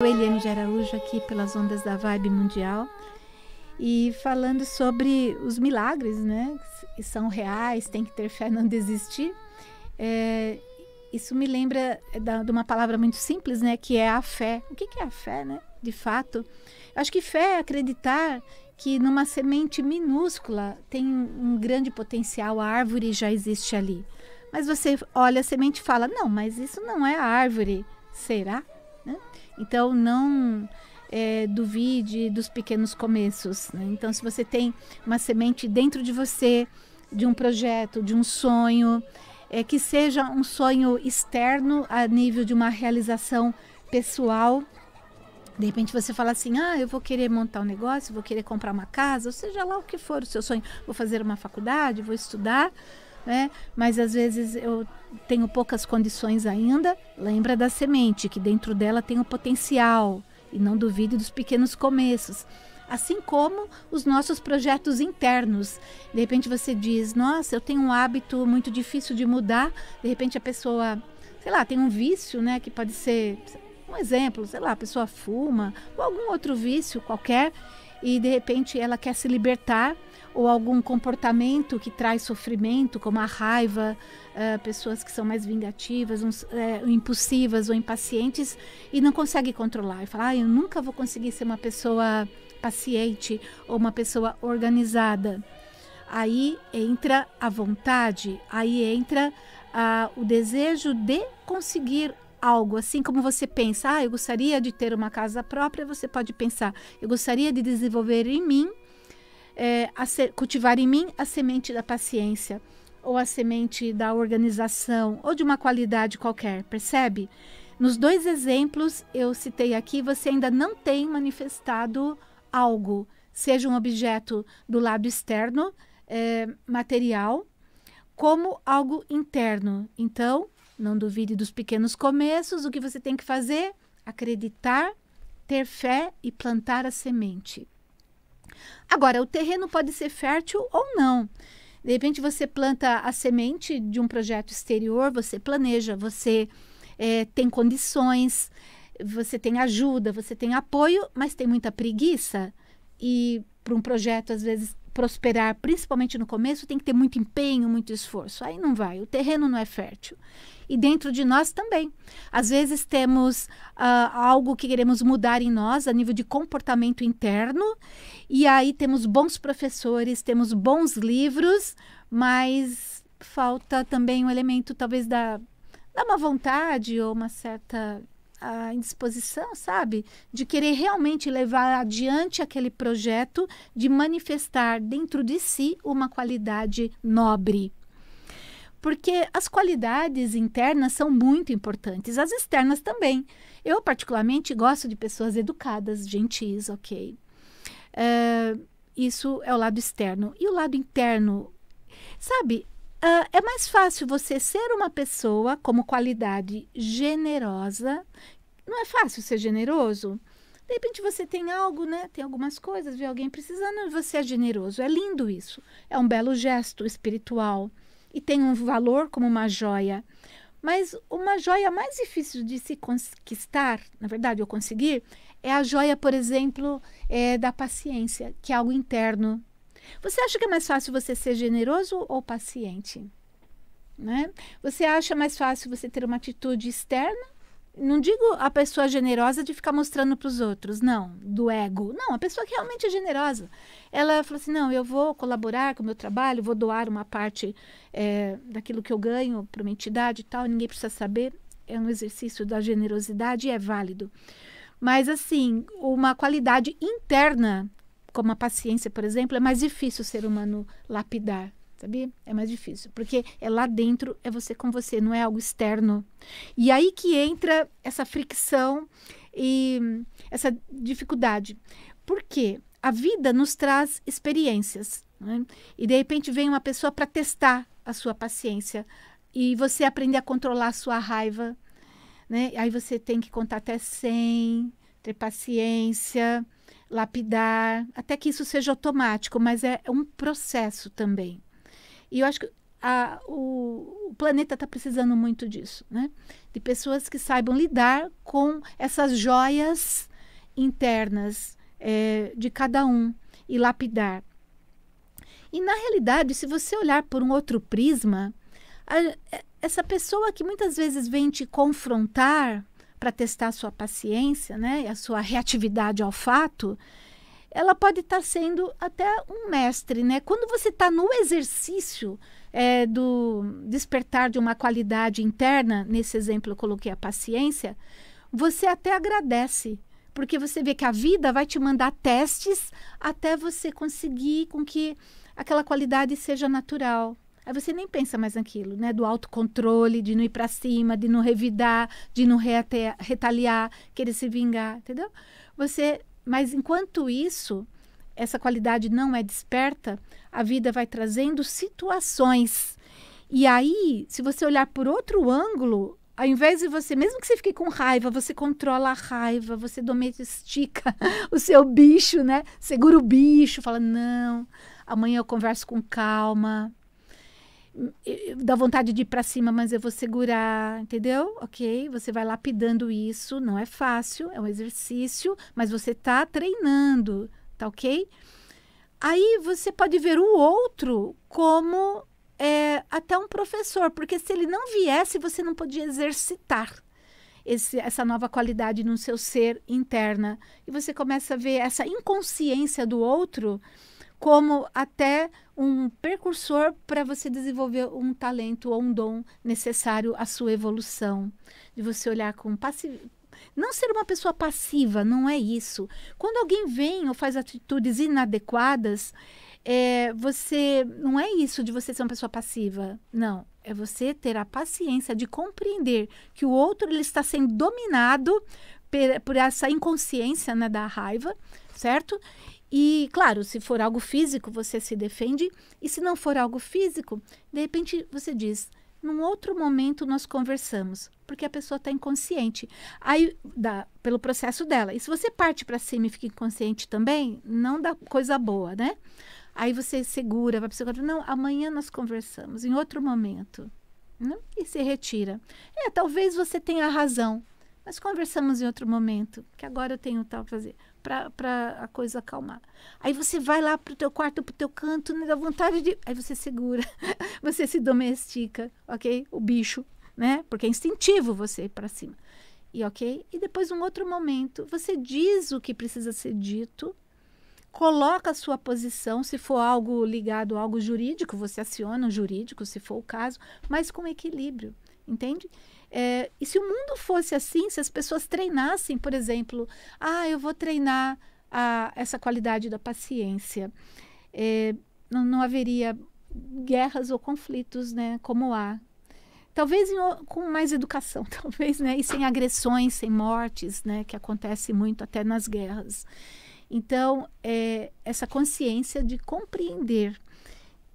Eliane de Araújo aqui pelas ondas da Vibe Mundial e falando sobre os milagres, né? Que são reais, tem que ter fé, não desistir. É, isso me lembra da, de uma palavra muito simples, né? Que é a fé. O que, que é a fé, né? De fato, Eu acho que fé é acreditar que numa semente minúscula tem um grande potencial, a árvore já existe ali. Mas você olha a semente e fala: não, mas isso não é árvore. Será? Então, não é, duvide dos pequenos começos. Né? Então, se você tem uma semente dentro de você, de um projeto, de um sonho, é, que seja um sonho externo a nível de uma realização pessoal. De repente você fala assim: ah, eu vou querer montar um negócio, vou querer comprar uma casa, ou seja lá o que for o seu sonho, vou fazer uma faculdade, vou estudar né? Mas às vezes eu tenho poucas condições ainda. Lembra da semente, que dentro dela tem o um potencial. E não duvide dos pequenos começos assim como os nossos projetos internos. De repente você diz: "Nossa, eu tenho um hábito muito difícil de mudar". De repente a pessoa, sei lá, tem um vício, né, que pode ser um exemplo, sei lá, a pessoa fuma ou algum outro vício qualquer e de repente ela quer se libertar ou algum comportamento que traz sofrimento, como a raiva, uh, pessoas que são mais vingativas, uns, eh, impulsivas ou impacientes e não consegue controlar e fala: ah, eu nunca vou conseguir ser uma pessoa paciente ou uma pessoa organizada. Aí entra a vontade, aí entra uh, o desejo de conseguir algo, assim como você pensa, ah, eu gostaria de ter uma casa própria, você pode pensar, eu gostaria de desenvolver em mim é, cultivar em mim a semente da paciência, ou a semente da organização, ou de uma qualidade qualquer, percebe? Nos dois exemplos eu citei aqui, você ainda não tem manifestado algo, seja um objeto do lado externo, é, material, como algo interno. Então, não duvide dos pequenos começos, o que você tem que fazer? Acreditar, ter fé e plantar a semente. Agora, o terreno pode ser fértil ou não. De repente, você planta a semente de um projeto exterior, você planeja, você é, tem condições, você tem ajuda, você tem apoio, mas tem muita preguiça. E para um projeto, às vezes, prosperar, principalmente no começo, tem que ter muito empenho, muito esforço. Aí não vai, o terreno não é fértil. E dentro de nós também. Às vezes temos uh, algo que queremos mudar em nós, a nível de comportamento interno, e aí temos bons professores, temos bons livros, mas falta também um elemento talvez da, da uma vontade ou uma certa a indisposição, sabe? De querer realmente levar adiante aquele projeto, de manifestar dentro de si uma qualidade nobre. Porque as qualidades internas são muito importantes, as externas também. Eu, particularmente, gosto de pessoas educadas, gentis, ok? Uh, isso é o lado externo. E o lado interno, sabe? Uh, é mais fácil você ser uma pessoa como qualidade generosa. Não é fácil ser generoso? De repente você tem algo, né? Tem algumas coisas, vê alguém precisando você é generoso. É lindo isso. É um belo gesto espiritual e tem um valor como uma joia. Mas uma joia mais difícil de se conquistar, na verdade, eu conseguir, é a joia, por exemplo, é, da paciência, que é algo interno. Você acha que é mais fácil você ser generoso ou paciente? Né? Você acha mais fácil você ter uma atitude externa? Não digo a pessoa generosa de ficar mostrando para os outros, não, do ego. Não, a pessoa que realmente é generosa. Ela falou assim: não, eu vou colaborar com o meu trabalho, vou doar uma parte é, daquilo que eu ganho para uma entidade e tal, ninguém precisa saber. É um exercício da generosidade e é válido. Mas, assim, uma qualidade interna, como a paciência, por exemplo, é mais difícil o ser humano lapidar sabia? É mais difícil, porque é lá dentro, é você com você, não é algo externo. E aí que entra essa fricção e essa dificuldade. Por quê? A vida nos traz experiências. Né? E de repente vem uma pessoa para testar a sua paciência e você aprende a controlar a sua raiva, né? Aí você tem que contar até 100, ter paciência, lapidar, até que isso seja automático, mas é um processo também. E eu acho que a, o, o, planeta está precisando muito disso, né? De pessoas que saibam lidar com essas joias internas é, de cada um e lapidar. E na realidade, se você olhar por um outro prisma, a, é, essa pessoa que muitas vezes vem te confrontar para testar a sua paciência, né, e a sua reatividade ao fato, ela pode estar tá sendo até um mestre, né? Quando você está no exercício é, do despertar de uma qualidade interna, nesse exemplo eu coloquei a paciência, você até agradece, porque você vê que a vida vai te mandar testes até você conseguir com que aquela qualidade seja natural. Aí você nem pensa mais naquilo, né? Do autocontrole, de não ir para cima, de não revidar, de não reatear, retaliar, querer se vingar, entendeu? Você, mas enquanto isso, essa qualidade não é desperta, a vida vai trazendo situações. E aí, se você olhar por outro ângulo, ao invés de você, mesmo que você fique com raiva, você controla a raiva, você domestica o seu bicho, né? Segura o bicho, fala: não, amanhã eu converso com calma, dá vontade de ir para cima, mas eu vou segurar, entendeu? Ok, você vai lapidando isso, não é fácil, é um exercício, mas você está treinando, tá ok? Aí você pode ver o outro como é, até um professor, porque se ele não viesse, você não podia exercitar. Esse, essa nova qualidade no seu ser interna. E você começa a ver essa inconsciência do outro como até um precursor para você desenvolver um talento ou um dom necessário à sua evolução. De você olhar com passividade não ser uma pessoa passiva, não é isso. Quando alguém vem ou faz atitudes inadequadas, é, você não é isso de você ser uma pessoa passiva. Não, é você ter a paciência de compreender que o outro ele está sendo dominado per, por essa inconsciência né, da raiva, certo? E, claro, se for algo físico, você se defende. E se não for algo físico, de repente você diz: num outro momento nós conversamos, porque a pessoa está inconsciente. Aí, dá, pelo processo dela. E se você parte para cima e fica inconsciente também, não dá coisa boa, né? Aí você segura, vai para segunda não, amanhã nós conversamos, em outro momento. Né? E se retira. É, talvez você tenha razão, mas conversamos em outro momento, que agora eu tenho tal para fazer para a coisa acalmar. Aí você vai lá para o teu quarto, para o teu canto, né, dá vontade de... Aí você segura, você se domestica, ok? O bicho, né? Porque é instintivo você ir para cima. E ok? E depois, um outro momento, você diz o que precisa ser dito, coloca a sua posição, se for algo ligado a algo jurídico, você aciona o jurídico, se for o caso, mas com equilíbrio entende? É, e se o mundo fosse assim, se as pessoas treinassem, por exemplo, ah, eu vou treinar a, essa qualidade da paciência, é, não, não, haveria guerras ou conflitos, né, como há. Talvez em, com mais educação, talvez, né, e sem agressões, sem mortes, né, que acontece muito até nas guerras. Então, é, essa consciência de compreender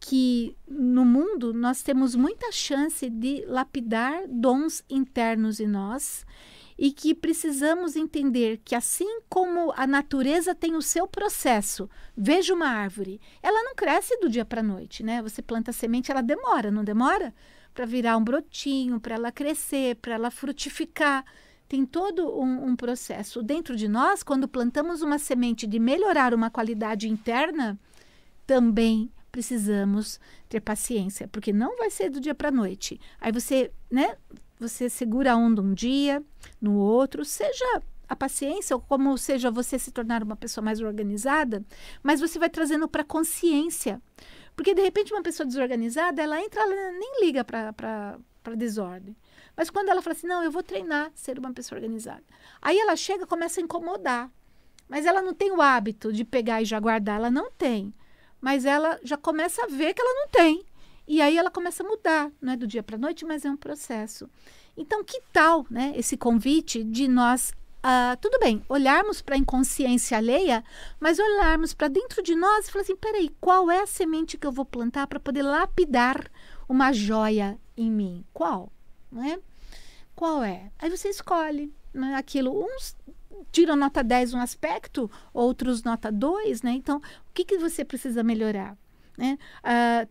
que no mundo nós temos muita chance de lapidar dons internos em nós e que precisamos entender que assim como a natureza tem o seu processo, veja uma árvore, ela não cresce do dia para a noite, né? Você planta semente, ela demora, não demora? Para virar um brotinho, para ela crescer, para ela frutificar. Tem todo um, um processo. Dentro de nós, quando plantamos uma semente de melhorar uma qualidade interna, também precisamos ter paciência, porque não vai ser do dia para a noite. Aí você, né, você segura a onda um dia, no outro, seja a paciência, ou como seja você se tornar uma pessoa mais organizada, mas você vai trazendo para consciência. Porque de repente uma pessoa desorganizada, ela entra, ela nem liga para para desordem. Mas quando ela fala assim, não, eu vou treinar ser uma pessoa organizada. Aí ela chega, começa a incomodar. Mas ela não tem o hábito de pegar e já guardar, ela não tem mas ela já começa a ver que ela não tem. E aí ela começa a mudar, não é do dia para a noite, mas é um processo. Então, que tal né, esse convite de nós, ah, tudo bem, olharmos para a inconsciência alheia, mas olharmos para dentro de nós e falar assim: peraí, qual é a semente que eu vou plantar para poder lapidar uma joia em mim? Qual? Não é? Qual é? Aí você escolhe né, aquilo. Uns tira nota 10 um aspecto, outros nota 2, né? Então, o que, que você precisa melhorar? Né? Ah,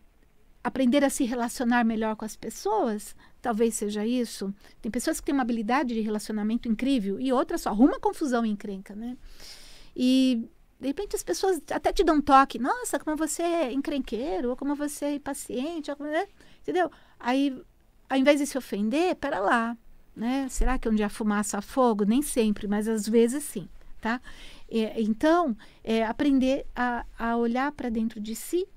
aprender a se relacionar melhor com as pessoas, talvez seja isso. Tem pessoas que têm uma habilidade de relacionamento incrível e outras só arruma confusão e encrenca, né? E de repente as pessoas até te dão um toque, nossa, como você é encrenqueiro, ou como você é impaciente, ou como, né? entendeu? Aí, ao invés de se ofender, pera lá, né? Será que é onde há fumaça há fogo? Nem sempre, mas às vezes sim. Tá? É, então, é, aprender a, a olhar para dentro de si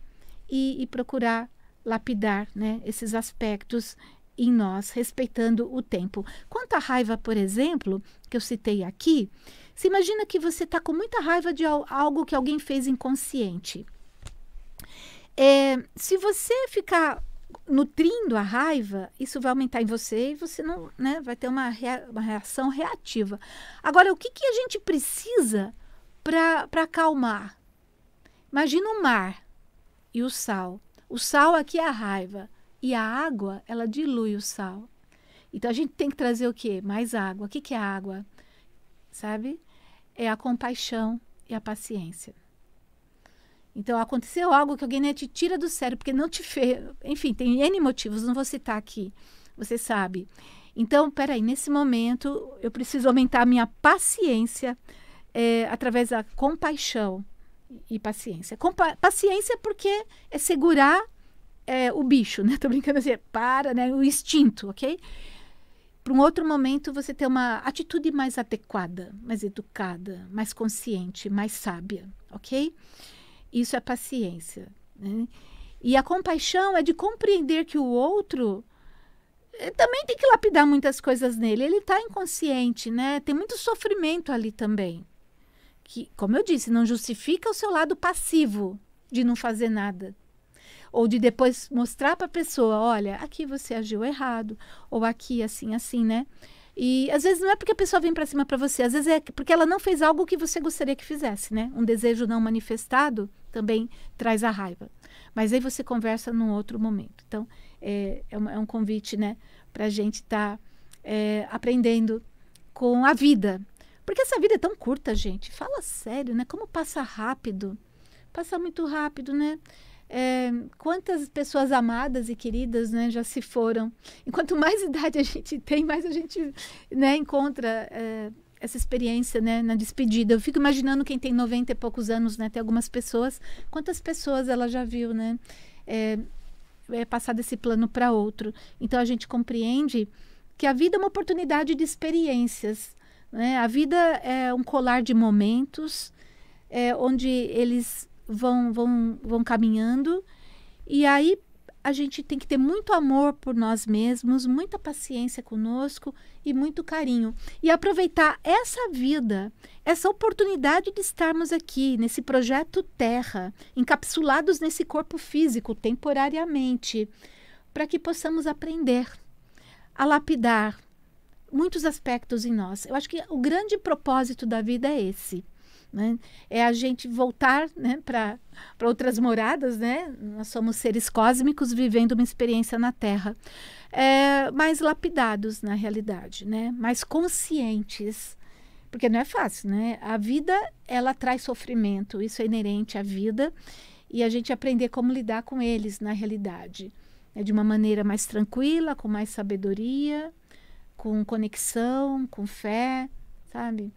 e, e procurar lapidar né, esses aspectos em nós, respeitando o tempo. Quanto à raiva, por exemplo, que eu citei aqui, se imagina que você está com muita raiva de algo que alguém fez inconsciente. É, se você ficar nutrindo a raiva, isso vai aumentar em você e você não né, vai ter uma, rea, uma reação reativa. Agora, o que, que a gente precisa para acalmar? Imagina o mar e o sal. O sal aqui é a raiva e a água, ela dilui o sal. Então a gente tem que trazer o quê? Mais água. O que, que é água? Sabe? É a compaixão e a paciência. Então, aconteceu algo que alguém né, te tira do sério, porque não te fez. Enfim, tem N motivos, não vou citar aqui, você sabe. Então, peraí, nesse momento, eu preciso aumentar a minha paciência é, através da compaixão e paciência. Compa paciência porque é segurar é, o bicho, né? Tô brincando assim, é para, né? O instinto, ok? Para um outro momento, você ter uma atitude mais adequada, mais educada, mais consciente, mais sábia, ok? Isso é paciência. Né? E a compaixão é de compreender que o outro eh, também tem que lapidar muitas coisas nele. Ele está inconsciente, né? Tem muito sofrimento ali também. Que, como eu disse, não justifica o seu lado passivo de não fazer nada. Ou de depois mostrar para a pessoa, olha, aqui você agiu errado, ou aqui assim, assim, né? E às vezes não é porque a pessoa vem para cima para você, às vezes é porque ela não fez algo que você gostaria que fizesse, né? Um desejo não manifestado também traz a raiva. Mas aí você conversa num outro momento. Então, é, é, um, é um, convite, né? Para a gente estar tá, é, aprendendo com a vida. Porque essa vida é tão curta, gente. Fala sério, né? Como passa rápido. Passa muito rápido, né? É, quantas pessoas amadas e queridas né, já se foram. E quanto mais idade a gente tem, mais a gente né, encontra é, essa experiência né, na despedida. Eu fico imaginando quem tem 90 e poucos anos, né, tem algumas pessoas, quantas pessoas ela já viu né, é, é passar desse plano para outro. Então a gente compreende que a vida é uma oportunidade de experiências. Né? A vida é um colar de momentos é, onde eles vão, vão, vão caminhando. E aí a gente tem que ter muito amor por nós mesmos, muita paciência conosco e muito carinho. E aproveitar essa vida, essa oportunidade de estarmos aqui nesse projeto Terra, encapsulados nesse corpo físico temporariamente, para que possamos aprender a lapidar muitos aspectos em nós. Eu acho que o grande propósito da vida é esse. Né? É a gente voltar né, para outras moradas, né? Nós somos seres cósmicos vivendo uma experiência na Terra. É, mais lapidados na realidade, né? Mais conscientes, porque não é fácil, né? A vida ela traz sofrimento, isso é inerente à vida e a gente aprender como lidar com eles na realidade, é de uma maneira mais tranquila, com mais sabedoria, com conexão, com fé, sabe?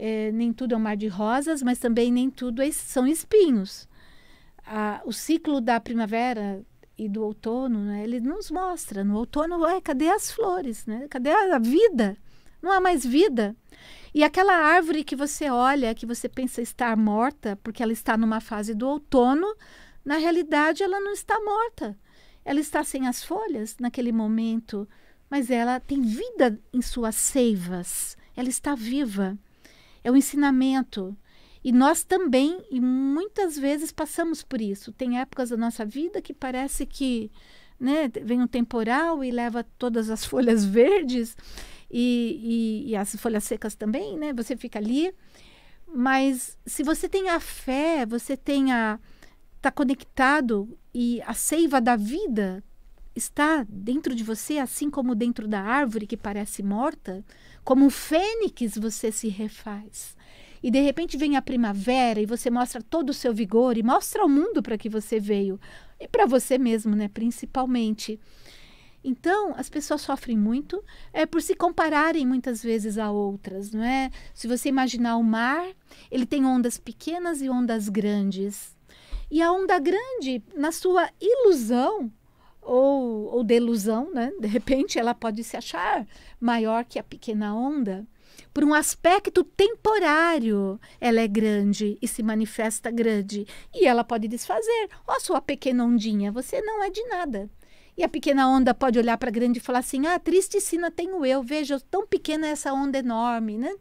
é, nem tudo é um mar de rosas, mas também nem tudo é, são espinhos. A, o ciclo da primavera e do outono, né, ele nos mostra. No outono, ué, cadê as flores? Né? Cadê a vida? Não há mais vida. E aquela árvore que você olha, que você pensa estar morta, porque ela está numa fase do outono, na realidade ela não está morta. Ela está sem as folhas naquele momento, mas ela tem vida em suas seivas. Ela está viva é o ensinamento. E nós também, e muitas vezes passamos por isso. Tem épocas da nossa vida que parece que né, vem um temporal e leva todas as folhas verdes e, e, e as folhas secas também, né? Você fica ali. Mas se você tem a fé, você tem a, está conectado e a seiva da vida está dentro de você, assim como dentro da árvore que parece morta, como um fênix você se refaz. E de repente vem a primavera e você mostra todo o seu vigor e mostra ao mundo para que você veio e para você mesmo, né, principalmente. Então, as pessoas sofrem muito é, por se compararem muitas vezes a outras, não é? Se você imaginar o mar, ele tem ondas pequenas e ondas grandes. E a onda grande, na sua ilusão, ou, ou delusão, né? De repente ela pode se achar maior que a pequena onda. Por um aspecto temporário, ela é grande e se manifesta grande. E ela pode desfazer. Ó, oh, sua pequena ondinha, você não é de nada. E a pequena onda pode olhar para a grande e falar assim: ah, triste sina tenho eu, veja, tão pequena essa onda enorme, né?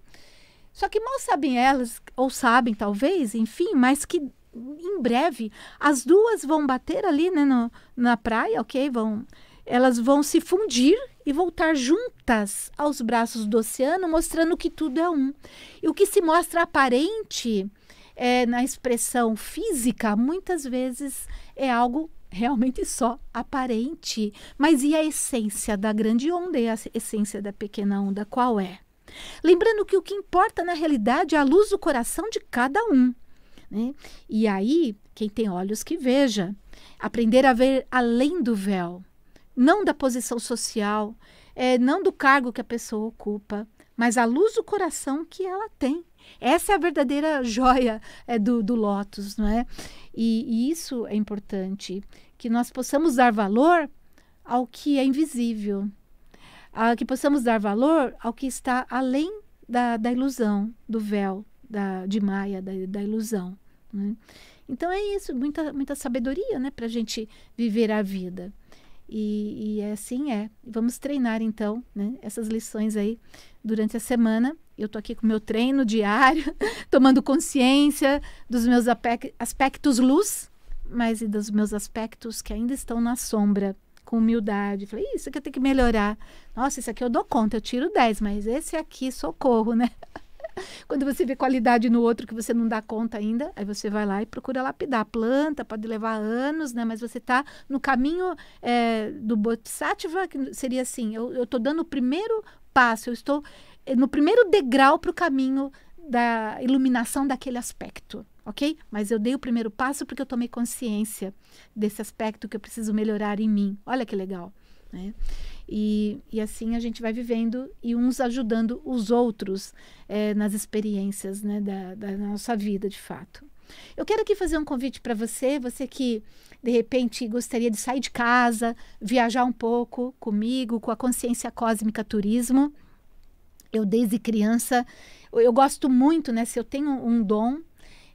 Só que mal sabem elas, ou sabem talvez, enfim, mas que em breve. As duas vão bater ali né, no, na praia, ok? Vão, elas vão se fundir e voltar juntas aos braços do oceano, mostrando que tudo é um. E o que se mostra aparente é, na expressão física, muitas vezes é algo realmente só aparente. Mas e a essência da grande onda e a essência da pequena onda, qual é? Lembrando que o que importa na realidade é a luz do coração de cada um. Né? E aí, quem tem olhos que veja, aprender a ver além do véu, não da posição social, é, não do cargo que a pessoa ocupa, mas à luz do coração que ela tem. Essa é a verdadeira joia é, do, do Lotus, não é? E, e isso é importante, que nós possamos dar valor ao que é invisível, a, que possamos dar valor ao que está além da, da ilusão, do véu, da, de Maia, da, da ilusão. Né? Então é isso, muita, muita sabedoria né, para a gente viver a vida. E, e é assim é. Vamos treinar então né, essas lições aí durante a semana. Eu estou aqui com meu treino diário, tomando consciência dos meus aspectos luz, mas e dos meus aspectos que ainda estão na sombra, com humildade. Falei, isso aqui eu tenho que melhorar. Nossa, isso aqui eu dou conta, eu tiro 10, mas esse aqui, socorro, né? Quando você vê qualidade no outro que você não dá conta ainda, aí você vai lá e procura lapidar. Planta pode levar anos, né? Mas você está no caminho é, do Bodhisattva, que seria assim: eu estou dando o primeiro passo, eu estou é, no primeiro degrau para o caminho da iluminação daquele aspecto ok? Mas eu dei o primeiro passo porque eu tomei consciência desse aspecto que eu preciso melhorar em mim. Olha que legal. Né? E, e assim a gente vai vivendo e uns ajudando os outros é, nas experiências né, da, da nossa vida, de fato. Eu quero aqui fazer um convite para você, você que de repente gostaria de sair de casa, viajar um pouco comigo, com a Consciência Cósmica Turismo. Eu desde criança, eu gosto muito, né? Se eu tenho um dom,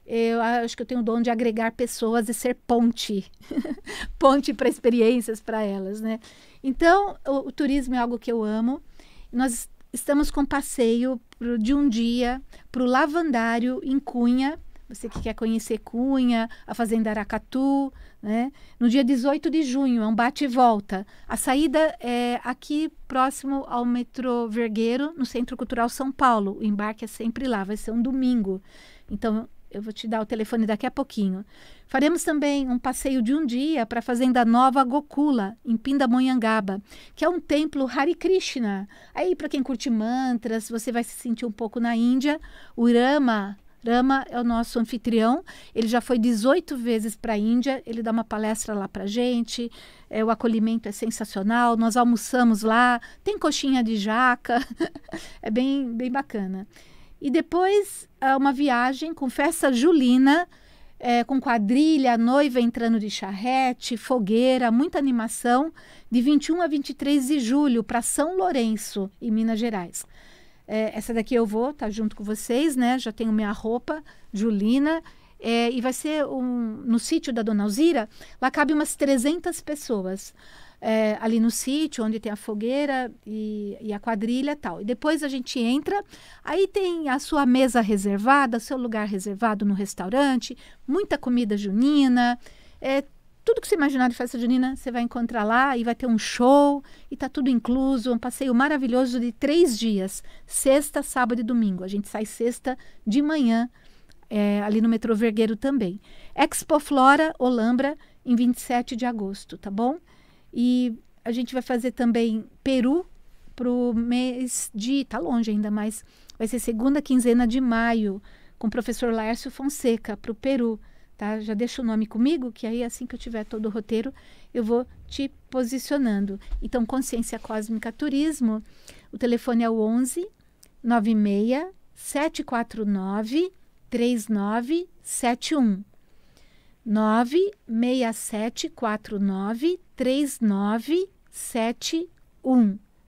eu acho que eu tenho o dom de agregar pessoas e ser ponte, ponte para experiências para elas, né? Então, o, o turismo é algo que eu amo. Nós estamos com passeio pro, de um dia para o Lavandário, em Cunha. Você que quer conhecer Cunha, a Fazenda Aracatu, né? No dia 18 de junho, é um bate e volta. A saída é aqui próximo ao metrô Vergueiro, no Centro Cultural São Paulo. O embarque é sempre lá, vai ser um domingo. Então, eu vou te dar o telefone daqui a pouquinho. Faremos também um passeio de um dia para a Fazenda Nova Gokula, em Pindamonhangaba, que é um templo Hare Krishna. Aí, para quem curte mantras, você vai se sentir um pouco na Índia. O Rama, Rama é o nosso anfitrião. Ele já foi 18 vezes para a Índia. Ele dá uma palestra lá para gente. É, o acolhimento é sensacional. Nós almoçamos lá. Tem coxinha de jaca. é bem, bem bacana. E depois é uma viagem com festa julina, é, com quadrilha, noiva entrando de charrete, fogueira, muita animação, de 21 a 23 de julho para São Lourenço, em Minas Gerais. É, essa daqui eu vou, tá junto com vocês, né? Já tenho minha roupa, Julina. É, e vai ser um, no sítio da Dona Alzira, lá cabe umas 300 pessoas é, ali no sítio, onde tem a fogueira e, e a quadrilha tal. E depois a gente entra, aí tem a sua mesa reservada, seu lugar reservado no restaurante, muita comida junina, é, tudo que você imaginar de festa junina, você vai encontrar lá e vai ter um show e tá tudo incluso, um passeio maravilhoso de três dias, sexta, sábado e domingo. A gente sai sexta de manhã, é, ali no metrô Vergueiro também. Expo Flora Olambra, em 27 de agosto, tá bom? E a gente vai fazer também Peru pro mês de. Tá longe ainda, mas vai ser segunda quinzena de maio, com o professor Laércio Fonseca, para o Peru. Tá? Já deixa o nome comigo, que aí assim que eu tiver todo o roteiro, eu vou te posicionando. Então, Consciência Cósmica Turismo, o telefone é o 11 96 749 3971. 967493971,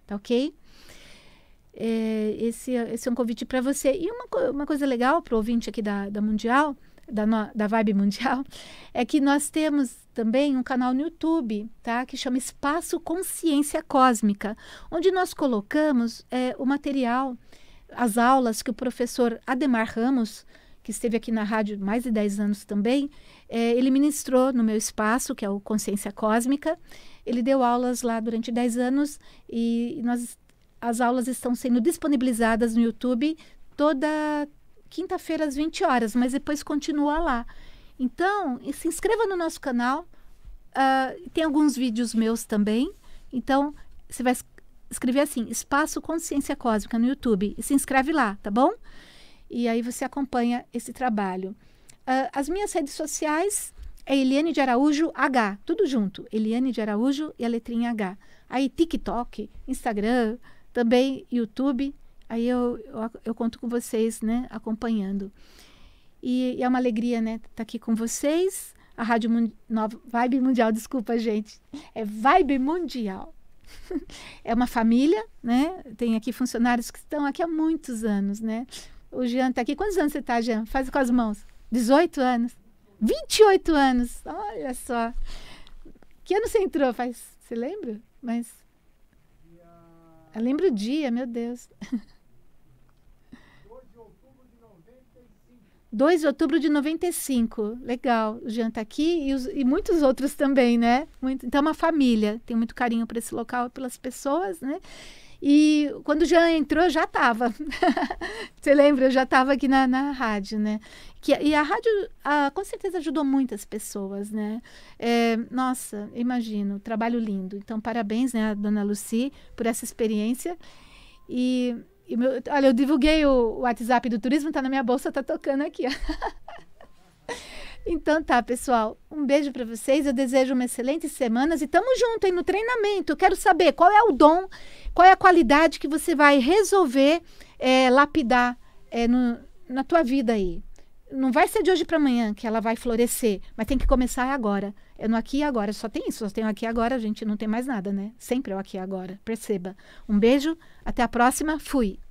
tá ok? É, esse, é, esse é um convite para você. E uma, uma coisa legal para o ouvinte aqui da, da Mundial, da, da Vibe Mundial, é que nós temos também um canal no YouTube, tá? Que chama Espaço Consciência Cósmica, onde nós colocamos é, o material, as aulas que o professor Ademar Ramos que esteve aqui na rádio mais de 10 anos também, é, ele ministrou no meu espaço, que é o Consciência Cósmica. Ele deu aulas lá durante 10 anos e nós, as aulas estão sendo disponibilizadas no YouTube toda quinta-feira às 20 horas, mas depois continua lá. Então, se inscreva no nosso canal. Uh, tem alguns vídeos meus também. Então, você vai escrever assim: Espaço Consciência Cósmica no YouTube e se inscreve lá, tá bom? E aí você acompanha esse trabalho. Uh, as minhas redes sociais é Eliane de Araújo H, tudo junto. Eliane de Araújo e a letrinha H. Aí TikTok, Instagram, também YouTube. Aí eu, eu, eu conto com vocês, né, acompanhando. E, e é uma alegria, né, estar tá aqui com vocês. A Rádio Mund Nova, Vibe Mundial, desculpa, gente. É Vibe Mundial. é uma família, né? Tem aqui funcionários que estão aqui há muitos anos, né? O Jean está aqui. Quantos anos você está, Jean? Faz com as mãos. 18 anos. 28 anos. Olha só. Que ano você entrou? Faz, você lembra? Mas eu lembro o dia, meu Deus. 2 de outubro de 95. 2 de outubro de 95. Legal. O Jean está aqui e, os, e muitos outros também, né? Muito, então, é uma família. Tem muito carinho por esse local, pelas pessoas, né? E quando o Jean entrou, já estava. Você lembra? Eu já estava aqui na, na rádio, né? Que, e a rádio, a, com certeza, ajudou muitas pessoas, né? É, nossa, imagino, trabalho lindo. Então, parabéns, né, a dona Luci, por essa experiência. E, e meu, olha, eu divulguei o, o WhatsApp do turismo, está na minha bolsa, está tocando aqui. Então tá, pessoal. Um beijo para vocês. Eu desejo uma excelente semana e tamo junto aí no treinamento. Eu quero saber qual é o dom, qual é a qualidade que você vai resolver é, lapidar é, no, na tua vida aí. Não vai ser de hoje para amanhã que ela vai florescer, mas tem que começar agora. É no aqui e agora. Só tem isso, só tem o aqui e agora, a gente não tem mais nada, né? Sempre é o aqui e agora. Perceba. Um beijo, até a próxima. Fui.